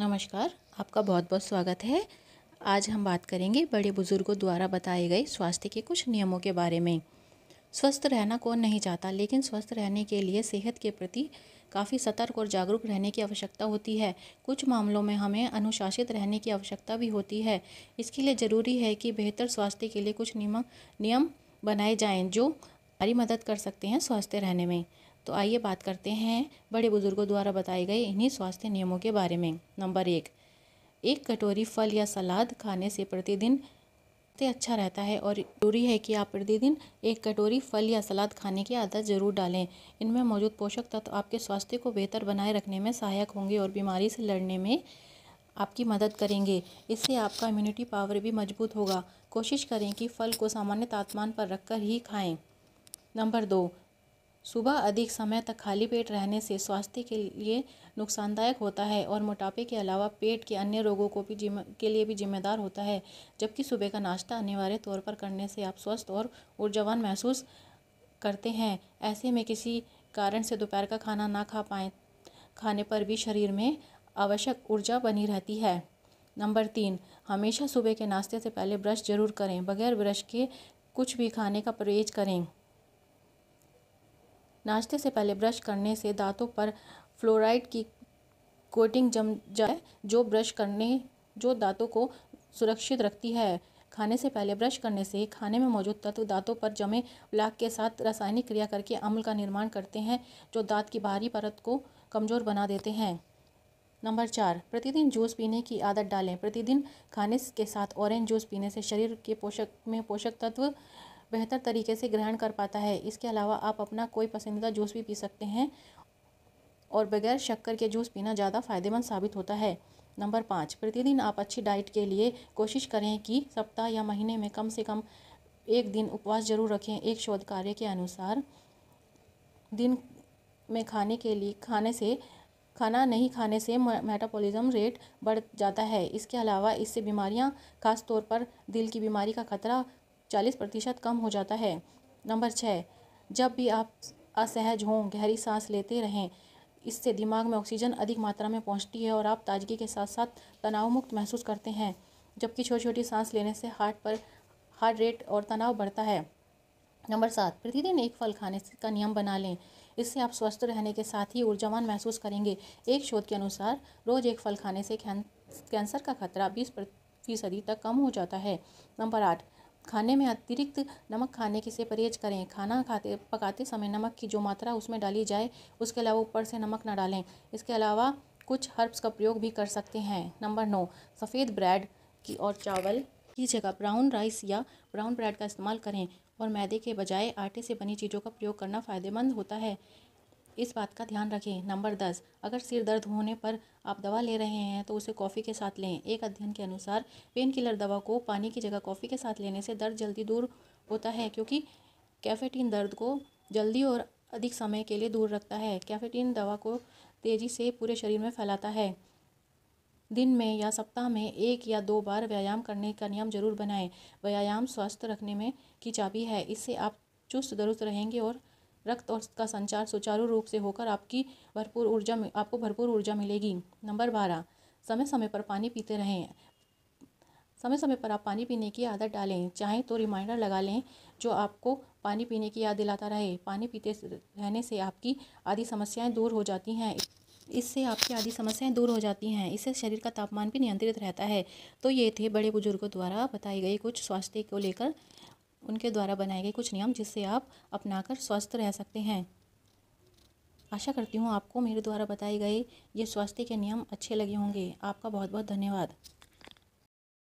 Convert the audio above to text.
नमस्कार आपका बहुत बहुत स्वागत है आज हम बात करेंगे बड़े बुज़ुर्गों द्वारा बताए गए स्वास्थ्य के कुछ नियमों के बारे में स्वस्थ रहना कौन नहीं चाहता लेकिन स्वस्थ रहने के लिए सेहत के प्रति काफ़ी सतर्क और जागरूक रहने की आवश्यकता होती है कुछ मामलों में हमें अनुशासित रहने की आवश्यकता भी होती है इसके लिए ज़रूरी है कि बेहतर स्वास्थ्य के लिए कुछ नियम नियम बनाए जाएँ जो हमारी मदद कर सकते हैं स्वस्थ रहने में तो आइए बात करते हैं बड़े बुजुर्गों द्वारा बताए गए इन्हीं स्वास्थ्य नियमों के बारे में नंबर एक एक कटोरी फल या सलाद खाने से प्रतिदिन अच्छा रहता है और जरूरी है कि आप प्रतिदिन एक कटोरी फल या सलाद खाने की आदत जरूर डालें इनमें मौजूद पोषक तत्व आपके स्वास्थ्य को बेहतर बनाए रखने में सहायक होंगे और बीमारी से लड़ने में आपकी मदद करेंगे इससे आपका इम्यूनिटी पावर भी मजबूत होगा कोशिश करें कि फल को सामान्य तापमान पर रखकर ही खाएं नंबर दो सुबह अधिक समय तक खाली पेट रहने से स्वास्थ्य के लिए नुकसानदायक होता है और मोटापे के अलावा पेट के अन्य रोगों को भी जिम के लिए भी जिम्मेदार होता है जबकि सुबह का नाश्ता अनिवार्य तौर पर करने से आप स्वस्थ और ऊर्जावान महसूस करते हैं ऐसे में किसी कारण से दोपहर का खाना ना खा पाए खाने पर भी शरीर में आवश्यक ऊर्जा बनी रहती है नंबर तीन हमेशा सुबह के नाश्ते से पहले ब्रश जरूर करें बगैर ब्रश के कुछ भी खाने का परहेज करें नाश्ते से पहले ब्रश करने से दांतों पर फ्लोराइड की कोटिंग जम जाए जो ब्रश करने जो दांतों को सुरक्षित रखती है खाने से पहले ब्रश करने से खाने में मौजूद तत्व दांतों पर जमे ब्लैक के साथ रासायनिक क्रिया करके अम्ल का निर्माण करते हैं जो दांत की बाहरी परत को कमज़ोर बना देते हैं नंबर चार प्रतिदिन जूस पीने की आदत डालें प्रतिदिन खाने के साथ ऑरेंज जूस पीने से शरीर के पोषक में पोषक तत्व बेहतर तरीके से ग्रहण कर पाता है इसके अलावा आप अपना कोई पसंदीदा जूस भी पी सकते हैं और बगैर शक्कर के जूस पीना ज़्यादा फ़ायदेमंद साबित होता है नंबर पाँच प्रतिदिन आप अच्छी डाइट के लिए कोशिश करें कि सप्ताह या महीने में कम से कम एक दिन उपवास जरूर रखें एक शोध कार्य के अनुसार दिन में खाने के लिए खाने से खाना नहीं खाने से मेटाबॉलिज्म रेट बढ़ जाता है इसके अलावा इससे बीमारियां खास तौर पर दिल की बीमारी का खतरा चालीस प्रतिशत कम हो जाता है नंबर छः जब भी आप असहज हों गहरी सांस लेते रहें इससे दिमाग में ऑक्सीजन अधिक मात्रा में पहुंचती है और आप ताजगी के साथ साथ तनाव मुक्त महसूस करते हैं जबकि छोटी छोटी सांस लेने से हार्ट पर हार्ट रेट और तनाव बढ़ता है नंबर सात प्रतिदिन एक फल खाने का नियम बना लें इससे आप स्वस्थ रहने के साथ ही ऊर्जावान महसूस करेंगे एक शोध के अनुसार रोज़ एक फल खाने से कैंसर का खतरा बीस फीसदी तक कम हो जाता है नंबर आठ खाने में अतिरिक्त नमक खाने की से परहेज करें खाना खाते पकाते समय नमक की जो मात्रा उसमें डाली जाए उसके अलावा ऊपर से नमक ना डालें इसके अलावा कुछ हर्ब्स का प्रयोग भी कर सकते हैं नंबर नौ सफ़ेद ब्रेड की और चावल की जगह ब्राउन राइस या ब्राउन ब्रेड का इस्तेमाल करें और मैदे के बजाय आटे से बनी चीज़ों का प्रयोग करना फ़ायदेमंद होता है इस बात का ध्यान रखें नंबर दस अगर सिर दर्द होने पर आप दवा ले रहे हैं तो उसे कॉफ़ी के साथ लें एक अध्ययन के अनुसार पेन किलर दवा को पानी की जगह कॉफ़ी के साथ लेने से दर्द जल्दी दूर होता है क्योंकि कैफेटीन दर्द को जल्दी और अधिक समय के लिए दूर रखता है कैफेटीन दवा को तेज़ी से पूरे शरीर में फैलाता है दिन में या सप्ताह में एक या दो बार व्यायाम करने का नियम जरूर बनाएं व्यायाम स्वस्थ रखने में की चाबी है इससे आप चुस्त दुरुस्त रहेंगे और रक्त और का संचार सुचारू रूप से होकर आपकी भरपूर ऊर्जा आपको भरपूर ऊर्जा मिलेगी नंबर बारह समय समय पर पानी पीते रहें समय समय पर आप पानी पीने की आदत डालें चाहें तो रिमाइंडर लगा लें जो आपको पानी पीने की याद दिलाता रहे पानी पीते रहने से आपकी आदि समस्याएं दूर हो जाती हैं इससे आपकी आदि समस्याएं दूर हो जाती हैं इससे शरीर का तापमान भी नियंत्रित रहता है तो ये थे बड़े बुजुर्गों द्वारा बताई गई कुछ स्वास्थ्य को लेकर उनके द्वारा बनाए गए कुछ नियम जिससे आप अपनाकर स्वस्थ रह सकते हैं आशा करती हूँ आपको मेरे द्वारा बताए गए ये स्वास्थ्य के नियम अच्छे लगे होंगे आपका बहुत बहुत धन्यवाद